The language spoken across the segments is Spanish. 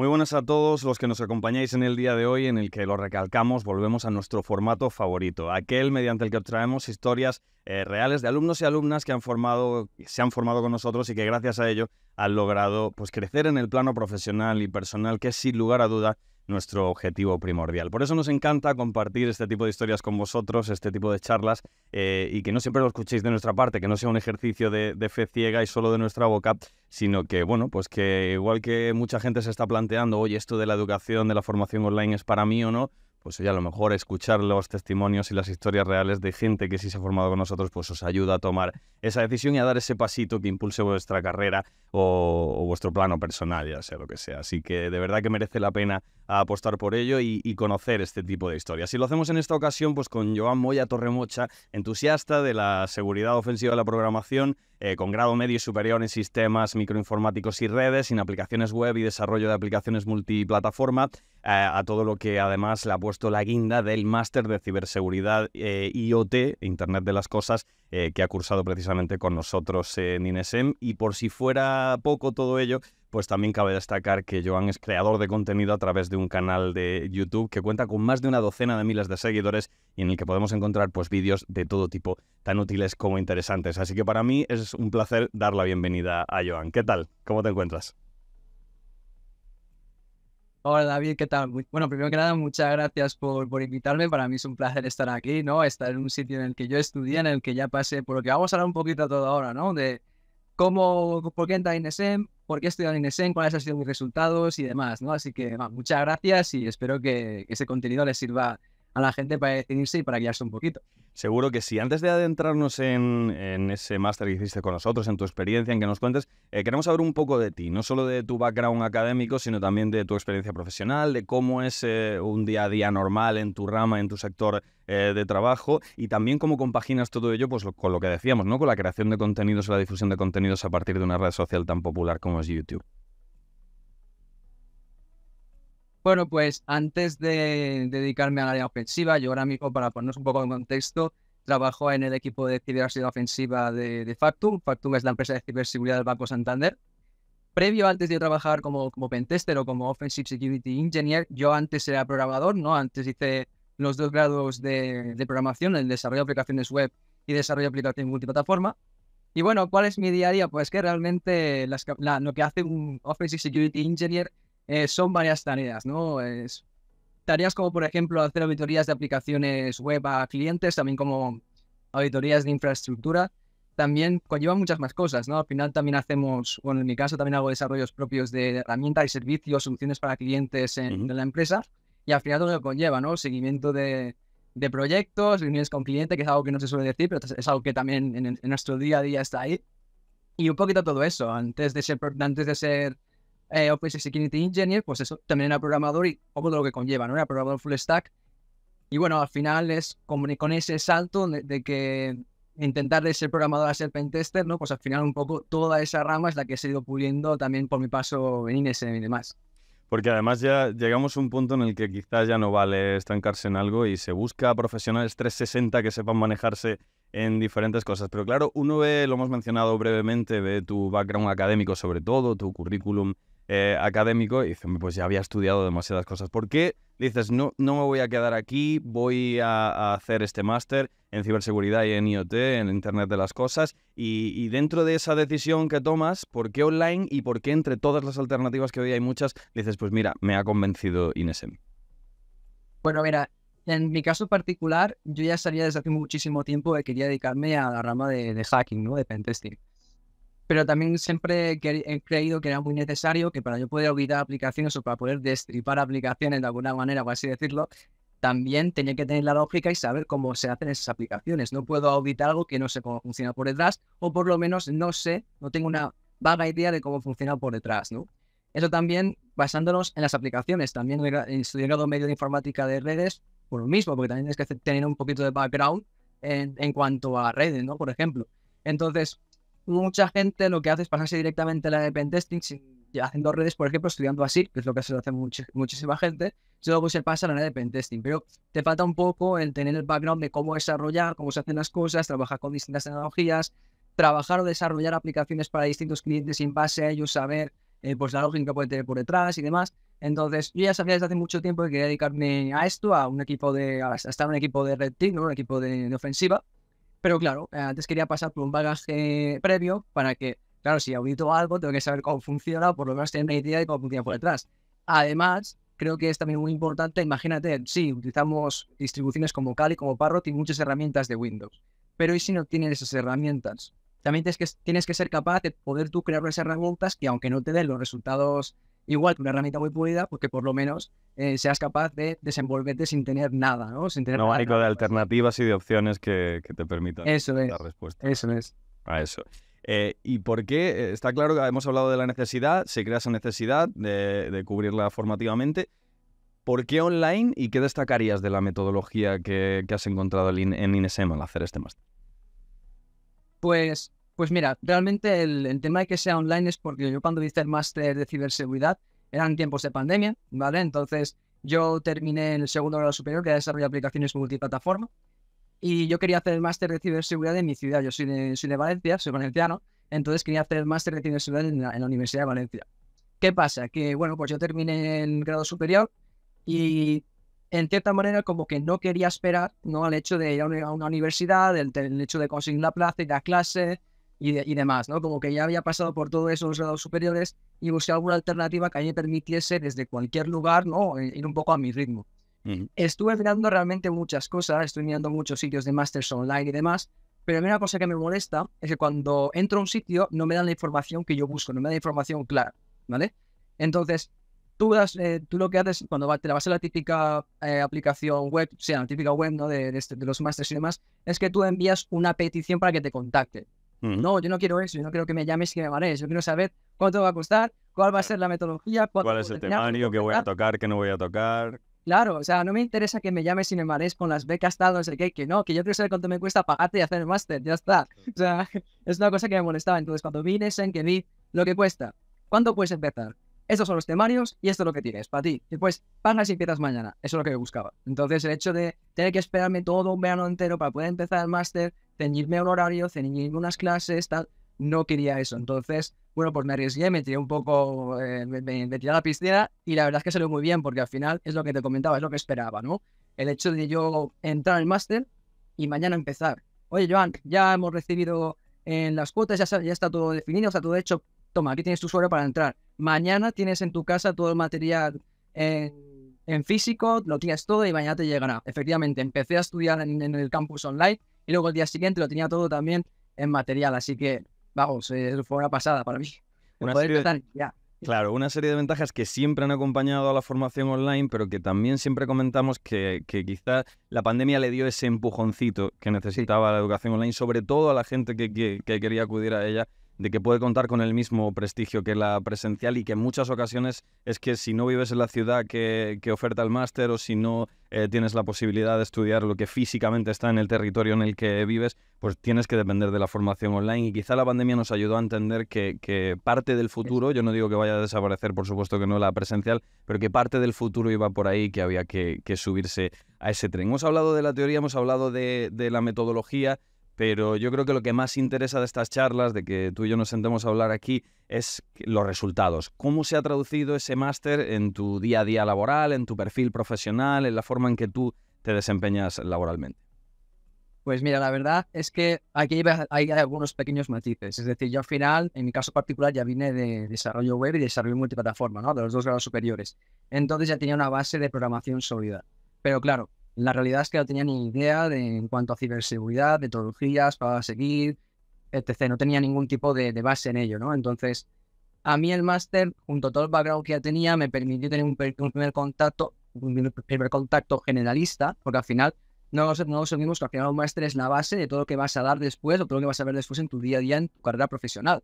Muy buenas a todos los que nos acompañáis en el día de hoy, en el que lo recalcamos, volvemos a nuestro formato favorito, aquel mediante el que traemos historias eh, reales de alumnos y alumnas que han formado, se han formado con nosotros y que gracias a ello han logrado pues, crecer en el plano profesional y personal, que sin lugar a duda nuestro objetivo primordial. Por eso nos encanta compartir este tipo de historias con vosotros, este tipo de charlas, eh, y que no siempre lo escuchéis de nuestra parte, que no sea un ejercicio de, de, fe ciega y solo de nuestra boca, sino que, bueno, pues que igual que mucha gente se está planteando, oye, esto de la educación, de la formación online es para mí o no, pues oye, a lo mejor escuchar los testimonios y las historias reales de gente que sí se ha formado con nosotros, pues os ayuda a tomar esa decisión y a dar ese pasito que impulse vuestra carrera o, vuestro plano personal, ya sea lo que sea. Así que de verdad que merece la pena apostar por ello y, conocer este tipo de historias. Y lo hacemos en esta ocasión pues con Joan Moya Torremocha, entusiasta de la seguridad ofensiva de la programación eh, con grado medio y superior en sistemas microinformáticos y redes, en aplicaciones web y desarrollo de aplicaciones multiplataforma, eh, a todo lo que además le ha puesto la guinda del máster de ciberseguridad eh, IoT, Internet de las Cosas, que ha cursado precisamente con nosotros en INESEM. Y por si fuera poco todo ello, pues también cabe destacar que Joan es creador de contenido a través de un canal de YouTube que cuenta con más de una docena de miles de seguidores y en el que podemos encontrar pues vídeos de todo tipo, tan útiles como interesantes. Así que para mí es un placer dar la bienvenida a Joan. ¿Qué tal? ¿Cómo te encuentras? Hola David, ¿qué tal? Bueno, primero que nada, muchas gracias por, por, invitarme. Para mí es un placer estar aquí, ¿no? Estar en un sitio en el que yo estudié, en el que ya pasé por lo que vamos a hablar un poquito todo ahora, ¿no? De cómo, por qué en Inesem por qué he en INESEN, cuáles han sido mis resultados y demás, ¿no? Así que muchas gracias y espero que ese contenido les sirva a la gente para definirse y para guiarse un poquito. Seguro que sí. Antes de adentrarnos en, ese máster que hiciste con nosotros, en tu experiencia, en que nos cuentes, eh, queremos saber un poco de ti, no solo de tu background académico, sino también de tu experiencia profesional, de cómo es eh, un día a día normal en tu rama, en tu sector eh, de trabajo y también cómo compaginas todo ello pues, con lo que decíamos, ¿no? con la creación de contenidos o la difusión de contenidos a partir de una red social tan popular como es YouTube. Bueno, pues antes de dedicarme a la área ofensiva, yo ahora mismo, para ponernos un poco en contexto, trabajo en el equipo de ciberseguridad ofensiva de, de, Factum. Factum es la empresa de ciberseguridad del Banco Santander. Previo, antes de trabajar como, como pentester o como Offensive Security Engineer, yo antes era programador, ¿no? Antes hice los dos grados de, programación, el desarrollo de aplicaciones web y desarrollo de aplicaciones multiplataforma. Y bueno, ¿cuál es mi día a día? Pues que realmente lo que hace un Offensive Security Engineer eh, son varias tareas, ¿no? Es, tareas como, por ejemplo, hacer auditorías de aplicaciones web a clientes, también como auditorías de infraestructura, también conlleva muchas más cosas, ¿no? Al final también hacemos, bueno, en mi caso también hago desarrollos propios de herramientas y servicios, soluciones para clientes en, de la empresa, y al final todo lo que conlleva, ¿no? Seguimiento de, proyectos, reuniones con cliente, que es algo que no se suele decir, pero es algo que también en, en nuestro día a día está ahí. Y un poquito todo eso, antes de ser, antes de ser eh, pues, Security Engineer, pues eso también era programador y poco de lo que conlleva, ¿no? Era programador full stack. Y bueno, al final es con, ese salto de, que intentar de ser programador a ser pentester, ¿no? Pues al final un poco toda esa rama es la que he ido puliendo también por mi paso en Ines y demás. Porque además ya llegamos a un punto en el que quizás ya no vale estancarse en algo y se busca profesionales 360 que sepan manejarse en diferentes cosas. Pero claro, uno ve, lo hemos mencionado brevemente, ve tu background académico sobre todo, tu currículum eh, académico, y dices, pues ya había estudiado demasiadas cosas. ¿Por qué dices, no, no me voy a quedar aquí, voy a, hacer este máster en ciberseguridad y en IoT, en Internet de las Cosas? Y, dentro de esa decisión que tomas, ¿por qué online y por qué entre todas las alternativas que hoy hay muchas, dices, pues mira, me ha convencido Inesem? Bueno, mira, en mi caso particular, yo ya sabía desde hace muchísimo tiempo que eh, quería dedicarme a la rama de, de hacking, ¿no? De pentesting pero también siempre he creído que era muy necesario que para yo poder auditar aplicaciones o para poder destripar aplicaciones de alguna manera, por así decirlo, también tenía que tener la lógica y saber cómo se hacen esas aplicaciones. No puedo auditar algo que no sé cómo funciona por detrás o por lo menos no sé, no tengo una vaga idea de cómo funciona por detrás, ¿no? Eso también basándonos en las aplicaciones. También he estudiado medio de informática de redes por lo mismo, porque también tienes que tener un poquito de background en, en cuanto a redes, ¿no? Por ejemplo. Entonces, mucha gente lo que hace es pasarse directamente a la de pentesting sin, haciendo redes, por ejemplo, estudiando así, que es lo que se hace muchísima gente, y luego se pasa a la red de pentesting. Pero te falta un poco el tener el background de cómo desarrollar, cómo se hacen las cosas, trabajar con distintas tecnologías, trabajar o desarrollar aplicaciones para distintos clientes sin en base a ellos saber eh, pues la lógica que puede tener por detrás y demás. Entonces, yo ya sabía desde hace mucho tiempo que quería dedicarme a esto, a un equipo de, a estar en un equipo de red team, un equipo de, de ofensiva, pero claro, eh, antes quería pasar por un bagaje previo para que, claro, si audito algo, tengo que saber cómo funciona, por lo menos tener una idea de cómo funciona por detrás. Además, creo que es también muy importante, imagínate, sí, utilizamos distribuciones como Kali, como Parrot y muchas herramientas de Windows. Pero ¿y si no tienes esas herramientas? También tienes que, tienes que ser capaz de poder tú crear esas herramientas que aunque no te den los resultados igual que una herramienta muy pulida, porque pues por lo menos eh, seas capaz de desenvolverte sin tener nada, ¿no? Sin tener no nada, hay nada, de alternativas y de opciones que, te permitan eso es, la respuesta. Eso es. A eso. Eh, ¿Y por qué? Eh, está claro que hemos hablado de la necesidad, se crea esa necesidad de, cubrirla formativamente. ¿Por qué online y qué destacarías de la metodología que, has encontrado en, en al hacer este máster? Pues pues mira, realmente el, tema de que sea online es porque yo cuando hice el máster de ciberseguridad eran tiempos de pandemia, ¿vale? Entonces yo terminé en el segundo grado superior, que era desarrollo aplicaciones multiplataforma, y yo quería hacer el máster de ciberseguridad en mi ciudad. Yo soy de, Valencia, soy valenciano, entonces quería hacer el máster de ciberseguridad en la, Universidad de Valencia. ¿Qué pasa? Que bueno, pues yo terminé el grado superior y en cierta manera como que no quería esperar, ¿no? Al hecho de ir a una, universidad, el, hecho de conseguir la plaza, y dar clases, y, demás, ¿no? Como que ya había pasado por todos esos grados superiores y busqué alguna alternativa que me permitiese desde cualquier lugar, ¿no? Eh, ir un poco a mi ritmo. Estuve mirando realmente muchas cosas, estoy mirando muchos sitios de masters online y demás, pero la mí cosa que me molesta es que cuando entro a un sitio no me dan la información que yo busco, no me dan información clara, ¿vale? Entonces, tú, eh, tú lo que haces cuando te la vas a la típica eh, aplicación web, o sea, la típica web ¿no? de, de este, los masters y demás, es que tú envías una petición para que te contacte. No, yo no quiero eso, yo no quiero que me llames y me marees, yo quiero saber cuánto va a costar, cuál va a ser la metodología, cuál es el temario, qué voy a tocar, qué no voy a tocar. Claro, o sea, no me interesa que me llames y me marees con las becas, tal, no sé qué, que no, que yo quiero saber cuánto me cuesta pagarte y hacer el máster, ya está. O sea, es una cosa que me molestaba. Entonces, cuando vine, en que vi lo que cuesta, ¿cuándo puedes empezar? estos son los temarios y esto es lo que tienes para ti. Después, pagas y empiezas mañana. Eso es lo que yo buscaba. Entonces, el hecho de tener que esperarme todo un verano entero para poder empezar el máster, ceñirme un horario, ceñirme unas clases, tal, no quería eso. Entonces, bueno, pues me arriesgué, me tiré un poco, eh, me, la piscina y la verdad es que salió muy bien porque al final es lo que te comentaba, es lo que esperaba, ¿no? El hecho de yo entrar al máster y mañana empezar. Oye, Joan, ya hemos recibido en eh, las cuotas, ya, ya está todo definido, está todo hecho, toma, aquí tienes tu usuario para entrar. Mañana tienes en tu casa todo el material en, físico, lo tienes todo y mañana te llegará. Efectivamente, empecé a estudiar en, el campus online y luego el día siguiente lo tenía todo también en material. Así que, vamos, eh, fue una pasada para mí. Claro, una serie de ventajas que siempre han acompañado a la formación online, pero que también siempre comentamos que, quizás la pandemia le dio ese empujoncito que necesitaba la educación online, sobre todo a la gente que quería acudir a ella de que puede contar con el mismo prestigio que la presencial y que en muchas ocasiones es que si no vives en la ciudad que, oferta el máster o si no eh, tienes la posibilidad de estudiar lo que físicamente está en el territorio en el que vives, pues tienes que depender de la formación online y quizá la pandemia nos ayudó a entender que, parte del futuro, yo no digo que vaya a desaparecer, por supuesto que no la presencial, pero que parte del futuro iba por ahí, que había que, subirse a ese tren. Hemos hablado de la teoría, hemos hablado de la metodología, pero yo creo que lo que más interesa de estas charlas, de que tú y yo nos sentemos a hablar aquí, es los resultados. ¿Cómo se ha traducido ese máster en tu día a día laboral, en tu perfil profesional, en la forma en que tú te desempeñas laboralmente? Pues mira, la verdad es que aquí hay algunos pequeños matices. Es decir, yo al final, en mi caso particular, ya vine de desarrollo web y desarrollo multiplataforma, ¿no? De los dos grados superiores. Entonces ya tenía una base de programación sólida. Pero claro, la realidad es que no tenía ni idea de, en cuanto a ciberseguridad, metodologías para seguir, etc. No tenía ningún tipo de, base en ello, ¿no? Entonces, a mí el máster, junto a todo el background que ya tenía, me permitió tener un, primer contacto, un primer contacto generalista, porque al final no no sabemos que al final el máster es la base de todo lo que vas a dar después o todo lo que vas a ver después en tu día a día en tu carrera profesional.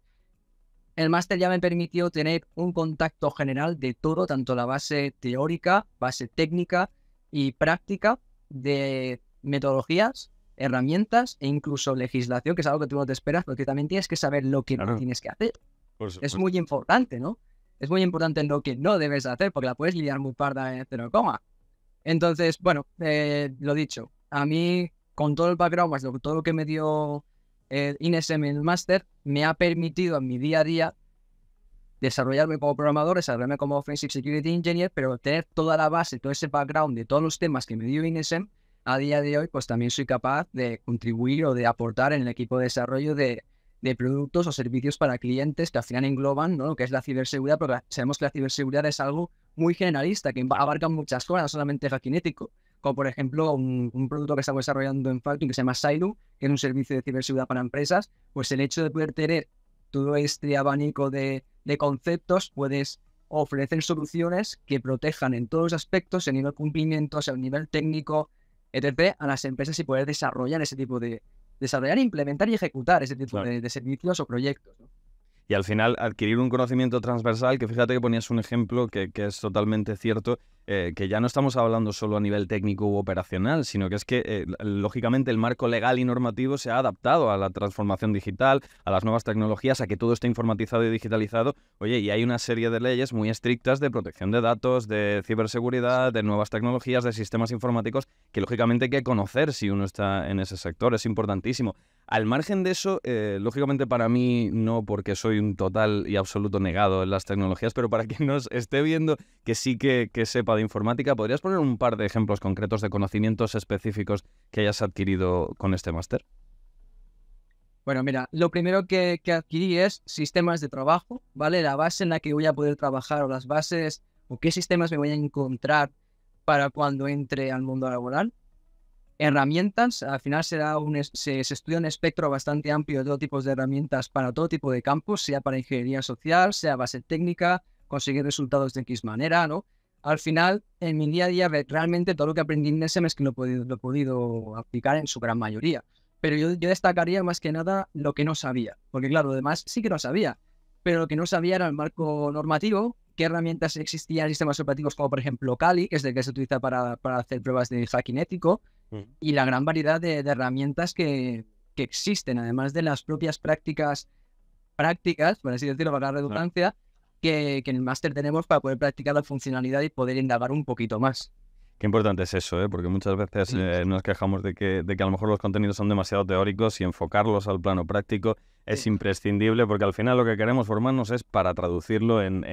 El máster ya me permitió tener un contacto general de todo, tanto la base teórica, base técnica y práctica, de metodologías, herramientas e incluso legislación, que es algo que tú no te esperas, porque también tienes que saber lo que no tienes que hacer. Pues, es pues muy importante, ¿no? Es muy importante lo que no debes hacer, porque la puedes lidiar muy parda en cero coma. Entonces, bueno, eh, lo dicho, a mí, con todo el background, todo lo que me dio eh, en el máster, me ha permitido en mi día a día desarrollarme como programador, desarrollarme como Offensive Security Engineer, pero tener toda la base, todo ese background de todos los temas que me dio INSEM, a día de hoy, pues también soy capaz de contribuir o de aportar en el equipo de desarrollo de, productos o servicios para clientes que al final engloban ¿no? lo que es la ciberseguridad, porque sabemos que la ciberseguridad es algo muy generalista, que abarca muchas cosas, no solamente hackinético, como por ejemplo un, un, producto que estamos desarrollando en Falcon que se llama Silo, que es un servicio de ciberseguridad para empresas, pues el hecho de poder tener todo este abanico de, de conceptos puedes ofrecer soluciones que protejan en todos los aspectos, el nivel cumplimientos, el nivel técnico, etc., a las empresas y poder desarrollar ese tipo de, desarrollar, implementar y ejecutar ese tipo de, servicios o proyectos. Y al final adquirir un conocimiento transversal, que fíjate que ponías un ejemplo que, que es totalmente cierto, eh, que ya no estamos hablando solo a nivel técnico u operacional, sino que es que, eh, lógicamente, el marco legal y normativo se ha adaptado a la transformación digital, a las nuevas tecnologías, a que todo esté informatizado y digitalizado. Oye, y hay una serie de leyes muy estrictas de protección de datos, de ciberseguridad, de nuevas tecnologías, de sistemas informáticos, que lógicamente hay que conocer si uno está en ese sector, es importantísimo. Al margen de eso, eh, lógicamente para mí no, porque soy un total y absoluto negado en las tecnologías, pero para quien nos esté viendo que sí que, sepa de informática. ¿Podrías poner un par de ejemplos concretos de conocimientos específicos que hayas adquirido con este máster? Bueno, mira, lo primero que, adquirí es sistemas de trabajo, ¿vale? La base en la que voy a poder trabajar o las bases o qué sistemas me voy a encontrar para cuando entre al mundo laboral. Herramientas, al final se, se, estudia un espectro bastante amplio de todo tipo de herramientas para todo tipo de campos, sea para ingeniería social, sea base técnica, conseguir resultados de X manera, ¿no? Al final, en mi día a día, realmente todo lo que aprendí en ese mes que lo he podido, aplicar en su gran mayoría. Pero yo, destacaría más que nada lo que no sabía, porque claro, además sí que lo sabía, pero lo que no sabía era el marco normativo, qué herramientas existían en sistemas operativos como por ejemplo Kali, que es el que se utiliza para, hacer pruebas de hacking ético, mm. y la gran variedad de, herramientas que, existen, además de las propias prácticas, prácticas, por así decirlo, para la redundancia, que, en el máster tenemos para poder practicar la funcionalidad y poder indagar un poquito más. Qué importante es eso, ¿eh? porque muchas veces eh, nos quejamos de que, a lo mejor los contenidos son demasiado teóricos y enfocarlos al plano práctico es imprescindible porque al final lo que queremos formarnos es para traducirlo en,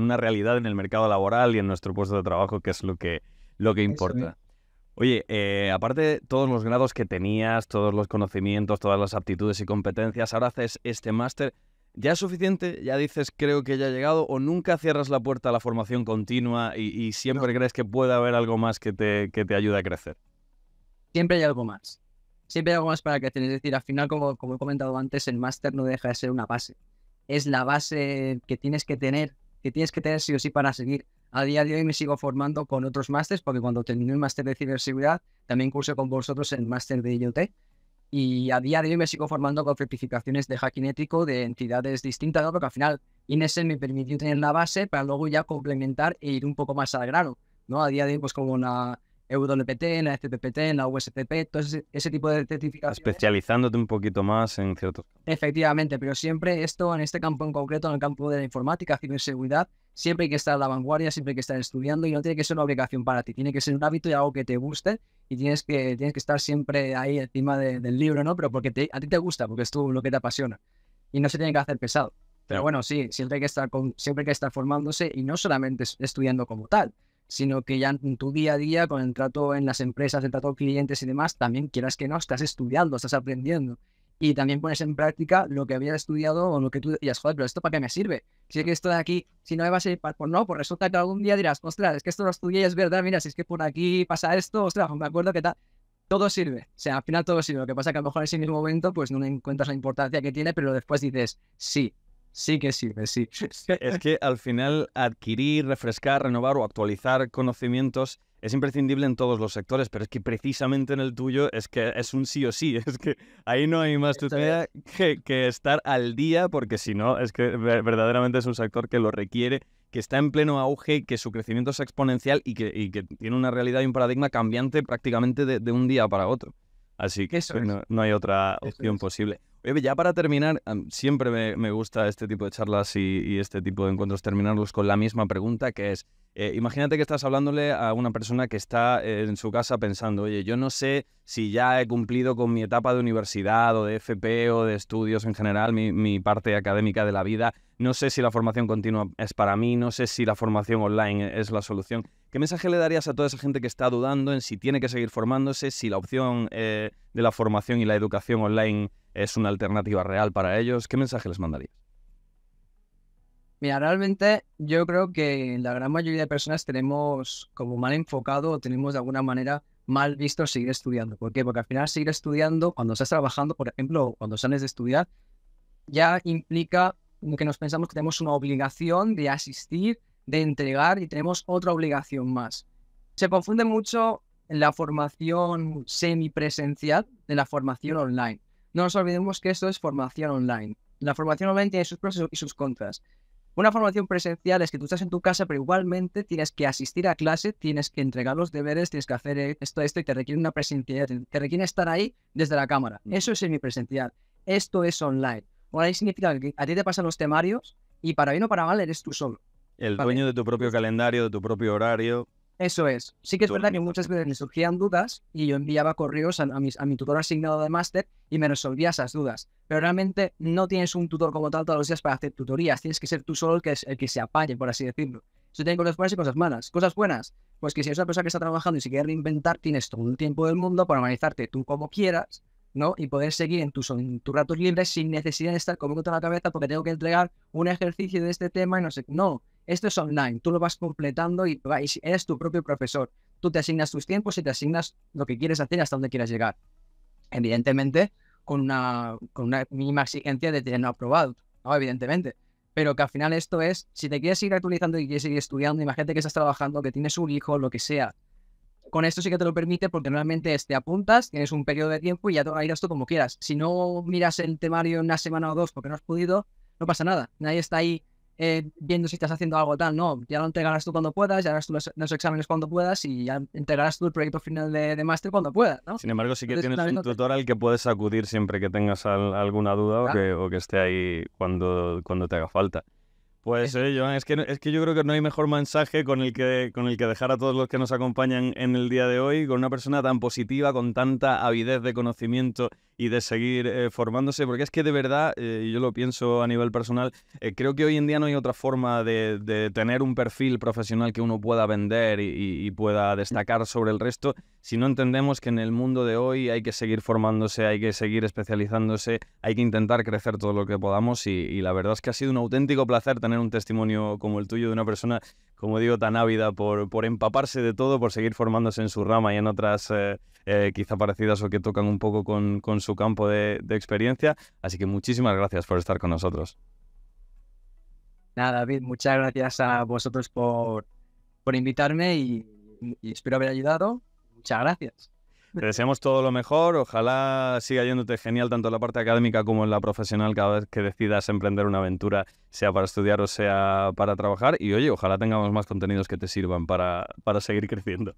una realidad en el mercado laboral y en nuestro puesto de trabajo, que es lo que, lo que ¿eh? importa. Oye, aparte de todos los grados que tenías, todos los conocimientos, todas las aptitudes y competencias, ahora haces este máster. ¿Ya es suficiente? ¿Ya dices creo que ya ha llegado? ¿O nunca cierras la puerta a la formación continua y, siempre crees que puede haber algo más que te, que te ayude a crecer? Siempre hay algo más. Siempre hay algo más para crecer. Es decir, al final, como, como he comentado antes, el máster no deja de ser una base. Es la base que tienes que tener, que tienes que tener sí o sí para seguir. A día de hoy me sigo formando con otros másters, porque cuando terminé el máster de ciberseguridad, también curso con vosotros el máster de IoT. Y a día de hoy me sigo formando con certificaciones de hacking ético de entidades distintas, ¿no? porque al final Inés me permitió tener la base para luego ya complementar e ir un poco más al grano. ¿no? A día de hoy, pues como una... EWPT, en la FPPT, en la USTP, todo ese, tipo de ah, certificaciones. Especializándote un poquito más en ciertos. Efectivamente, pero siempre esto, en este campo en concreto, en el campo de la informática, ciberseguridad, siempre hay que estar a la vanguardia, siempre hay que estar estudiando y no tiene que ser una obligación para ti, tiene que ser un hábito y algo que te guste y tienes que, tienes que estar siempre ahí encima del libro, ¿no? Pero porque a ti te gusta, porque es tú lo que te apasiona y no se tiene que hacer pesado. Pero bueno, sí, siempre hay que estar, con, siempre hay que estar formándose y no solamente estudiando como tal, sino que ya en tu día a día, con el trato en las empresas, el trato de clientes y demás, también quieras que no, estás estudiando, estás aprendiendo. Y también pones en práctica lo que habías estudiado o lo que tú decías, joder, pero ¿esto para qué me sirve? Si es que esto de aquí, si no me va a servir para... Pues no, pues resulta que algún día dirás, ostras, es que esto lo estudié y es verdad, mira, si es que por aquí pasa esto, ostras, pues me acuerdo que tal... Todo sirve, o sea, al final todo sirve. Lo que pasa es que a lo mejor en ese mismo momento pues no encuentras la importancia que tiene, pero después dices, sí, sí que que sí. Es que al final adquirir, refrescar, renovar o actualizar conocimientos es imprescindible en todos los sectores, pero es que precisamente en el tuyo es que es un sí o sí, es que ahí no hay más tutela que, que estar al día, porque si no, es que verdaderamente es un sector que lo requiere, que está en pleno auge, que su crecimiento es exponencial y que, tiene una realidad y un paradigma cambiante prácticamente de, un día para otro. Así que no, hay otra opción posible. Bebe, ya para terminar, siempre me, gusta este tipo de charlas y, este tipo de encuentros terminarlos con la misma pregunta que es, eh, imagínate que estás hablándole a una persona que está en su casa pensando, oye, yo no sé si ya he cumplido con mi etapa de universidad o de FP o de estudios en general, mi, parte académica de la vida, no sé si la formación continua es para mí, no sé si la formación online es la solución. ¿Qué mensaje le darías a toda esa gente que está dudando en si tiene que seguir formándose, si la opción eh, de la formación y la educación online es una alternativa real para ellos, ¿qué mensaje les mandarías? Mira, realmente yo creo que la gran mayoría de personas tenemos como mal enfocado o tenemos de alguna manera mal visto seguir estudiando. ¿Por qué? Porque al final seguir estudiando, cuando estás trabajando, por ejemplo, cuando sales de estudiar, ya implica que nos pensamos que tenemos una obligación de asistir, de entregar y tenemos otra obligación más. Se confunde mucho la formación semipresencial de la formación online. No nos olvidemos que esto es formación online. La formación online tiene sus pros y sus contras. Una formación presencial es que tú estás en tu casa, pero igualmente tienes que asistir a clase, tienes que entregar los deberes, tienes que hacer esto, esto, y te requiere una presencialidad, te requiere estar ahí desde la cámara. Eso es semipresencial. Esto es online. Online significa que a ti te pasan los temarios y para bien o para mal eres tú solo. El dueño de tu propio calendario, de tu propio horario. Eso es. Sí que es verdad que muchas veces me surgían dudas y yo enviaba correos a, mi tutor asignado de máster y me resolvía esas dudas. Pero realmente no tienes un tutor como tal todos los días para hacer tutorías. Tienes que ser tú solo el que, se apañe, por así decirlo. Eso tiene cosas buenas y cosas malas. Cosas buenas, pues que si eres una persona que está trabajando y se quiere reinventar, tienes todo el tiempo del mundo para organizarte tú como quieras, ¿no? Y poder seguir en tus, ratos libres sin necesidad de estar como en la cabeza porque tengo que entregar un ejercicio de este tema y no sé. No esto es online, tú lo vas completando y eres tu propio profesor. Tú te asignas tus tiempos y te asignas lo que quieres hacer hasta donde quieras llegar. Evidentemente, con una, mínima exigencia de tenerlo aprobado, evidentemente. Pero que al final esto es, si te quieres seguir actualizando y quieres seguir estudiando, imagínate que estás trabajando, que tienes un hijo, lo que sea. Con esto sí que te lo permite porque normalmente te apuntas, tienes un periodo de tiempo y ya te tú como quieras. Si no miras el temario en una semana o dos porque no has podido, no pasa nada. Nadie está ahí eh, viendo si estás haciendo algo tal, no, ya lo entregarás tú cuando puedas, ya harás tú los, exámenes cuando puedas y ya entregarás tú el proyecto final de, máster cuando puedas, Sin embargo, sí que tienes un tutor al que puedes acudir siempre que tengas alguna duda o, que, esté ahí cuando, cuando te haga falta. Pues sí, eh, Joan, es que, es que yo creo que no hay mejor mensaje con el, que, con el que dejar a todos los que nos acompañan en el día de hoy, con una persona tan positiva, con tanta avidez de conocimiento y de seguir eh, formándose, porque es que de verdad, eh, yo lo pienso a nivel personal, creo que hoy en día no hay otra forma de, de tener un perfil profesional que uno pueda vender y, y, pueda destacar sobre el resto si no entendemos que en el mundo de hoy hay que seguir formándose, hay que seguir especializándose, hay que intentar crecer todo lo que podamos y, la verdad es que ha sido un auténtico placer tener un testimonio como el tuyo de una persona, como digo, tan ávida por, empaparse de todo, por seguir formándose en su rama y en otras eh, eh, quizá parecidas o que tocan un poco con, su campo de, experiencia. Así que muchísimas gracias por estar con nosotros. Nada, David, muchas gracias a vosotros por, invitarme y espero haber ayudado. Muchas gracias. Te deseamos todo lo mejor. Ojalá siga yéndote genial tanto en la parte académica como en la profesional cada vez que decidas emprender una aventura, sea para estudiar o sea para trabajar. Y oye, ojalá tengamos más contenidos que te sirvan para, para seguir creciendo.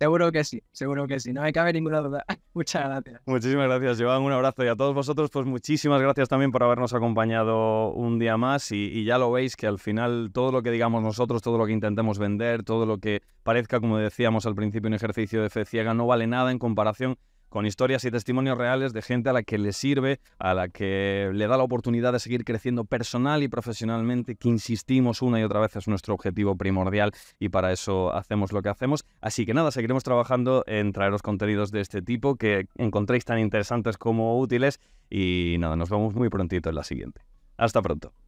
Seguro que sí, seguro que sí, no me cabe ninguna duda. Muchas gracias. Muchísimas gracias, Joan, un abrazo y a todos vosotros, pues muchísimas gracias también por habernos acompañado un día más y, y ya lo veis que al final todo lo que digamos nosotros, todo lo que intentemos vender, todo lo que parezca, como decíamos al principio, un ejercicio de fe ciega, no vale nada en comparación con historias y testimonios reales de gente a la que le sirve, a la que le da la oportunidad de seguir creciendo personal y profesionalmente, que insistimos una y otra vez es nuestro objetivo primordial y para eso hacemos lo que hacemos. Así que nada, seguiremos trabajando en traeros contenidos de este tipo que encontréis tan interesantes como útiles y nada, nos vemos muy prontito en la siguiente. Hasta pronto.